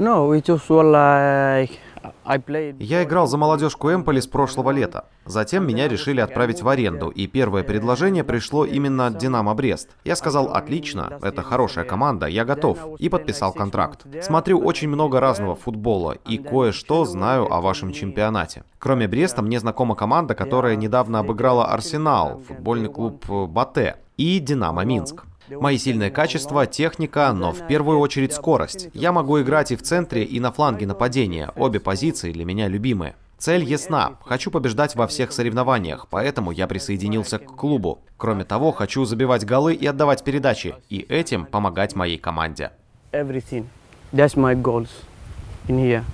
Я играл за молодежку Эмполи с прошлого лета. Затем меня решили отправить в аренду, и первое предложение пришло именно от «Динамо Брест». Я сказал «Отлично, это хорошая команда, я готов», и подписал контракт. Смотрю очень много разного футбола и кое-что знаю о вашем чемпионате. Кроме Бреста, мне знакома команда, которая недавно обыграла «Арсенал», футбольный клуб «Батэ» и «Динамо Минск». Мои сильные качества — техника, но в первую очередь скорость. Я могу играть и в центре, и на фланге нападения. Обе позиции для меня любимые. Цель ясна. Хочу побеждать во всех соревнованиях, поэтому я присоединился к клубу. Кроме того, хочу забивать голы и отдавать передачи, и этим помогать моей команде. Everything. That's my goals in here.